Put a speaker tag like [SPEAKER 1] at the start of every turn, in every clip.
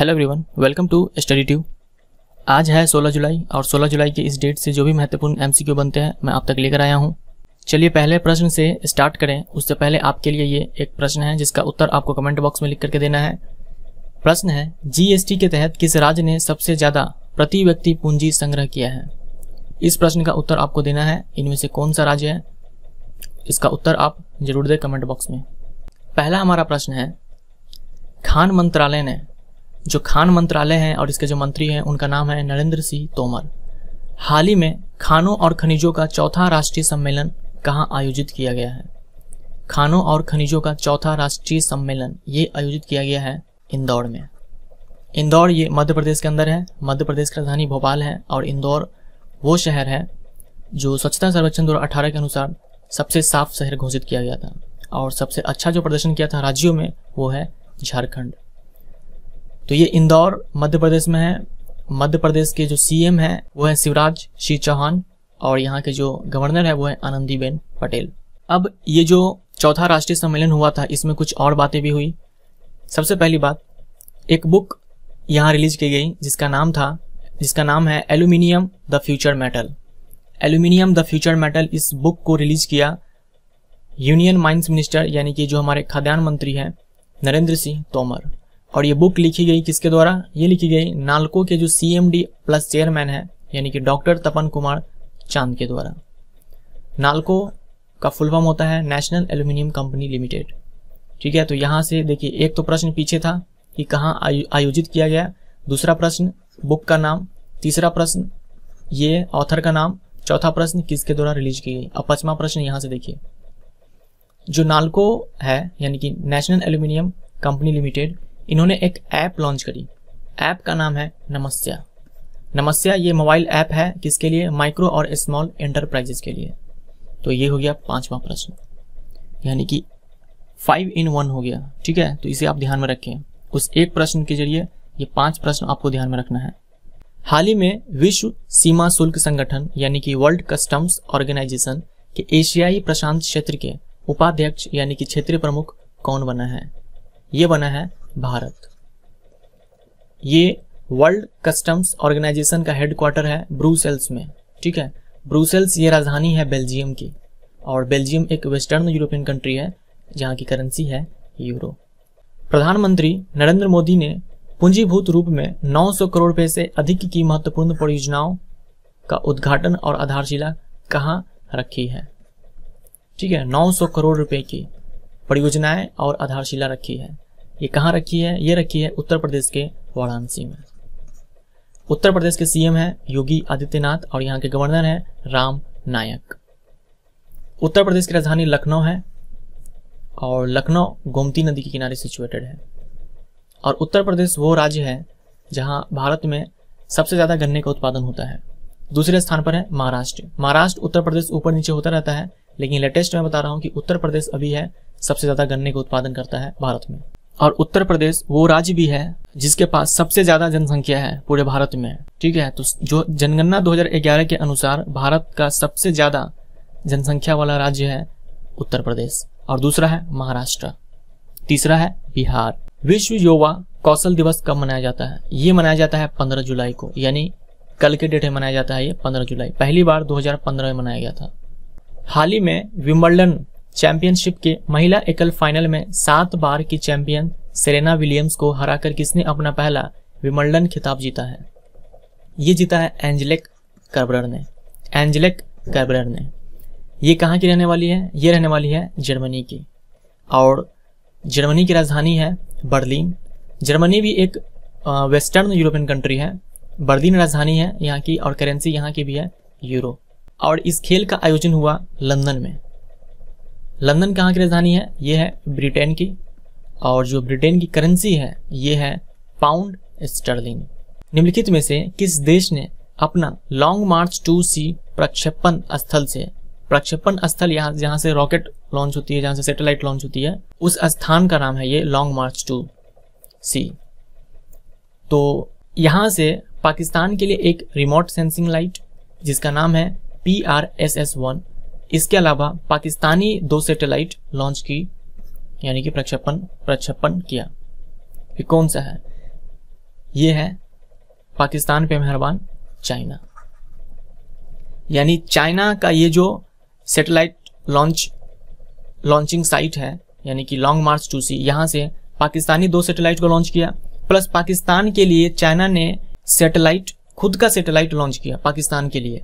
[SPEAKER 1] hello everyone welcome to study ट्यू आज है 16 जुलाई और 16 जुलाई की इस डेट से जो भी महत्वपूर्ण एमसीक्यू बनते हैं मैं आप तक लेकर आया हूँ चलिए पहले प्रश्न से स्टार्ट करें उससे पहले आपके लिए ये एक प्रश्न है जिसका उत्तर आपको कमेंट बॉक्स में लिख करके देना है प्रश्न है जीएसटी के तहत किस राज्य ने सबसे ज़्यादा प्रति व्यक्ति पूंजी संग्रह किया है इस प्रश्न का उत्तर आपको देना है इनमें से कौन सा राज्य है इसका उत्तर आप जरूर दें कमेंट बॉक्स में पहला हमारा प्रश्न है खान मंत्रालय ने जो खान मंत्रालय हैं और इसके जो मंत्री हैं उनका नाम है नरेंद्र सिंह तोमर हाल ही में खानों और खनिजों का चौथा राष्ट्रीय सम्मेलन कहाँ आयोजित किया गया है खानों और खनिजों का चौथा राष्ट्रीय सम्मेलन ये आयोजित किया गया है इंदौर में इंदौर ये मध्य प्रदेश के अंदर है मध्य प्रदेश की राजधानी भोपाल है और इंदौर वो शहर है जो स्वच्छता सर्वेक्षण दो के अनुसार सबसे साफ शहर घोषित किया गया था और सबसे अच्छा जो प्रदर्शन किया था राज्यों में वो है झारखंड तो ये इंदौर मध्य प्रदेश में है मध्य प्रदेश के जो सीएम है वो है शिवराज सिंह चौहान और यहाँ के जो गवर्नर है वो है आनंदीबेन पटेल अब ये जो चौथा राष्ट्रीय सम्मेलन हुआ था इसमें कुछ और बातें भी हुई सबसे पहली बात एक बुक यहाँ रिलीज की गई जिसका नाम था जिसका नाम है aluminium the future metal aluminium the future metal इस बुक को रिलीज किया यूनियन माइंस मिनिस्टर यानी कि जो हमारे खाद्यान्न मंत्री हैं नरेंद्र सिंह तोमर और ये बुक लिखी गई किसके द्वारा ये लिखी गई नालको के जो सीएमडी प्लस चेयरमैन है यानी कि डॉक्टर तपन कुमार चांद के द्वारा नालको का फुल फॉर्म होता है नेशनल एल्यूमिनियम कंपनी लिमिटेड ठीक है तो यहाँ से देखिए एक तो प्रश्न पीछे था कि कहाँ आयोजित किया गया दूसरा प्रश्न बुक का नाम तीसरा प्रश्न ये ऑथर का नाम चौथा प्रश्न किसके द्वारा रिलीज की गई अब पांचवा प्रश्न यहाँ से देखिए जो नालको है यानी कि नेशनल एल्यूमिनियम कंपनी लिमिटेड इन्होंने एक ऐप लॉन्च करी ऐप का नाम है नमस्या नमस्या ये मोबाइल ऐप है किसके लिए माइक्रो और स्मॉल एंटरप्राइजेस के लिए तो ये हो गया पांचवा प्रश्न यानी कि फाइव इन वन हो गया ठीक है तो इसे आप ध्यान में रखें उस एक प्रश्न के जरिए ये पांच प्रश्न आपको ध्यान में रखना है हाल ही में विश्व सीमा शुल्क संगठन यानी कि वर्ल्ड कस्टम्स ऑर्गेनाइजेशन के एशियाई प्रशांत क्षेत्र के उपाध्यक्ष यानी कि क्षेत्रीय प्रमुख कौन बना है ये बना है भारत ये वर्ल्ड कस्टम्स ऑर्गेनाइजेशन का हेडक्वार्टर है ब्रूसेल्स में ठीक है ब्रूसेल्स ये राजधानी है बेल्जियम की और बेल्जियम एक वेस्टर्न यूरोपियन कंट्री है जहाँ की करेंसी है यूरो प्रधानमंत्री नरेंद्र मोदी ने पूंजीभूत रूप में 900 करोड़ रुपए से अधिक की महत्वपूर्ण परियोजनाओं का उद्घाटन और आधारशिला कहाँ रखी है ठीक है 900 करोड़ रुपए की परियोजनाएं और आधारशिला रखी है ये कहाँ रखी है ये रखी है उत्तर प्रदेश के वाराणसी में उत्तर प्रदेश के सीएम है योगी आदित्यनाथ और यहाँ के गवर्नर है राम नायक उत्तर प्रदेश की राजधानी लखनऊ है और लखनऊ गोमती नदी के किनारे सिचुएटेड है और उत्तर प्रदेश वो राज्य है जहाँ भारत में सबसे ज़्यादा गन्ने का उत्पादन होता है दूसरे स्थान पर है महाराष्ट्र महाराष्ट्र उत्तर प्रदेश ऊपर नीचे होता रहता है लेकिन लेटेस्ट मैं बता रहा हूँ कि उत्तर प्रदेश अभी है सबसे ज़्यादा गन्ने का उत्पादन करता है भारत में और उत्तर प्रदेश वो राज्य भी है जिसके पास सबसे ज्यादा जनसंख्या है पूरे भारत में ठीक है तो जो जनगणना 2011 के अनुसार भारत का सबसे ज्यादा जनसंख्या वाला राज्य है उत्तर प्रदेश और दूसरा है महाराष्ट्र तीसरा है बिहार विश्व युवा कौशल दिवस कब मनाया जाता है ये मनाया जाता है 15 जुलाई को यानी कल के डेट में मनाया जाता है ये 15 जुलाई पहली बार 2015 में मनाया गया था हाल ही में विम्बल्डन चैंपियनशिप के महिला एकल फाइनल में सात बार की चैंपियन सेरेना विलियम्स को हराकर किसने अपना पहला विमल्डन खिताब जीता है ये जीता है एंजलिक कर्बर ने एंजलिक कर्बर ने ये कहाँ की रहने वाली है ये रहने वाली है जर्मनी की और जर्मनी की राजधानी है बर्लिन जर्मनी भी एक वेस्टर्न यूरोपियन कंट्री है बर्लिन राजधानी है यहाँ की और करेंसी यहाँ की भी है यूरो और इस खेल का आयोजन हुआ लंदन में लंदन कहाँ की राजधानी है ये है ब्रिटेन की और जो ब्रिटेन की करेंसी है ये है पाउंड स्टर्लिंग निम्नलिखित में से किस देश ने अपना लॉन्ग मार्च टू सी प्रक्षेपण स्थल से प्रक्षेपण स्थल यहाँ जहाँ से रॉकेट लॉन्च होती है जहाँ से सैटेलाइट लॉन्च होती है उस स्थान का नाम है ये लॉन्ग मार्च टू सी तो यहाँ से पाकिस्तान के लिए एक रिमोट सेंसिंग लाइट जिसका नाम है P R S S one इसके अलावा पाकिस्तानी दो सैटेलाइट लॉन्च की यानी कि प्रक्षेपण प्रक्षेपण किया ये कौन सा है ये है पाकिस्तान पे मेहरबान चाइना यानी चाइना का ये जो सैटेलाइट लॉन्च लॉन्चिंग साइट है यानी कि लॉन्ग मार्च टू सी यहां से पाकिस्तानी दो सैटेलाइट को लॉन्च किया प्लस पाकिस्तान के लिए चाइना ने सैटेलाइट खुद का सैटेलाइट लॉन्च किया पाकिस्तान के लिए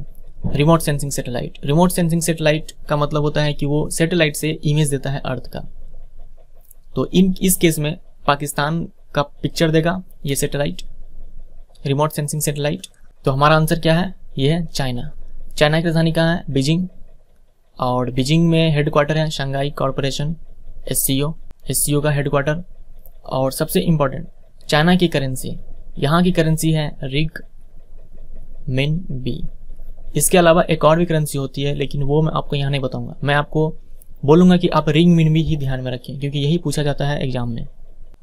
[SPEAKER 1] remote sensing satellite remote sensing satellite का मतलब होता है कि वो सैटेलाइट से इमेज देता है अर्थ का तो इन इस केस में पाकिस्तान का पिक्चर देगा ये सेटेलाइट रिमोट सेंसिंग सेटेलाइट तो हमारा आंसर क्या है ये है चाइना चाइना की राजधानी कहाँ है बीजिंग और बीजिंग में हेडक्वार्टर है Shanghai corporation S C S का हेडक्वार्टर और सबसे इम्पोर्टेंट चाइना की करेंसी यहाँ की करेंसी है रिग मिन बी इसके अलावा एक और भी करेंसी होती है लेकिन वो मैं आपको यहाँ नहीं बताऊंगा मैं आपको बोलूंगा कि आप रिंग मिन भी ही ध्यान में रखें क्योंकि यही पूछा जाता है एग्जाम में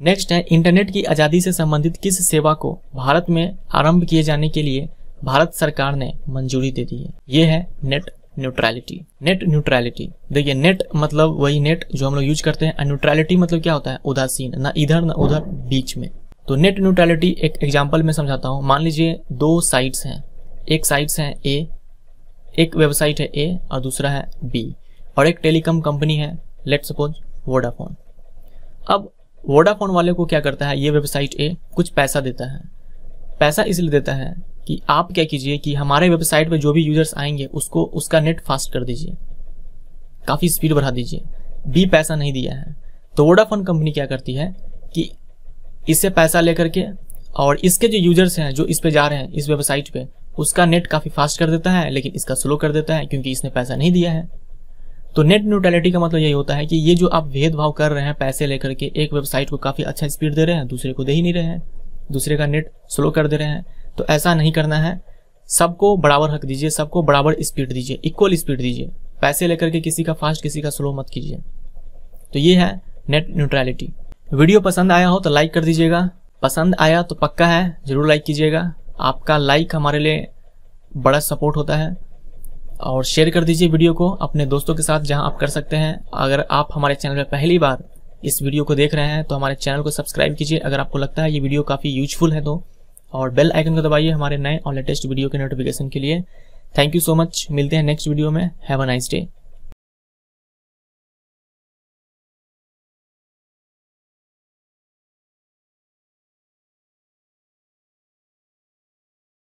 [SPEAKER 1] नेक्स्ट है इंटरनेट की आज़ादी से संबंधित किस सेवा को भारत में आरंभ किए जाने के लिए भारत सरकार ने मंजूरी दे दी है ये है नेट न्यूट्रैलिटी नेट न्यूट्रैलिटी देखिए नेट मतलब वही नेट जो हम लोग यूज करते हैं न्यूट्रैलिटी मतलब क्या होता है उदासीन ना इधर ना उधर बीच में तो नेट न्यूट्रैलिटी एक एग्जाम्पल में समझाता हूँ मान लीजिए दो साइट्स हैं एक साइट्स हैं ए एक वेबसाइट है ए और दूसरा है बी और एक टेलीकॉम कंपनी है लेट सपोज वोडाफोन अब वोडाफोन वाले को क्या करता है ये वेबसाइट ए कुछ पैसा देता है पैसा इसलिए देता है कि आप क्या कीजिए कि हमारे वेबसाइट पर जो भी यूजर्स आएंगे उसको उसका नेट फास्ट कर दीजिए काफ़ी स्पीड बढ़ा दीजिए बी पैसा नहीं दिया है तो वोडाफोन कंपनी क्या करती है कि इससे पैसा लेकर के और इसके जो यूजर्स हैं जो इस पे जा रहे हैं इस वेबसाइट पे उसका नेट काफ़ी फास्ट कर देता है लेकिन इसका स्लो कर देता है क्योंकि इसने पैसा नहीं दिया है तो नेट न्यूट्रलिटी का मतलब यही होता है कि ये जो आप भेदभाव कर रहे हैं पैसे लेकर के एक वेबसाइट को काफ़ी अच्छा स्पीड दे रहे हैं दूसरे को दे ही नहीं रहे हैं दूसरे का नेट स्लो कर दे रहे हैं तो ऐसा नहीं करना है सबको बराबर हक दीजिए सबको बराबर स्पीड दीजिए इक्वल स्पीड दीजिए पैसे लेकर के किसी का फास्ट किसी का स्लो मत कीजिए तो ये है नेट न्यूट्रलिटी वीडियो पसंद आया हो तो लाइक कर दीजिएगा पसंद आया तो पक्का है जरूर लाइक कीजिएगा आपका लाइक हमारे लिए बड़ा सपोर्ट होता है और शेयर कर दीजिए वीडियो को अपने दोस्तों के साथ जहां आप कर सकते हैं अगर आप हमारे चैनल पर पहली बार इस वीडियो को देख रहे हैं तो हमारे चैनल को सब्सक्राइब कीजिए अगर आपको लगता है ये वीडियो काफ़ी यूजफुल है तो और बेल आइकन को दबाइए हमारे नए और लेटेस्ट वीडियो के नोटिफिकेशन के लिए थैंक यू सो मच मिलते हैं नेक्स्ट वीडियो में हैव अ नाइस डे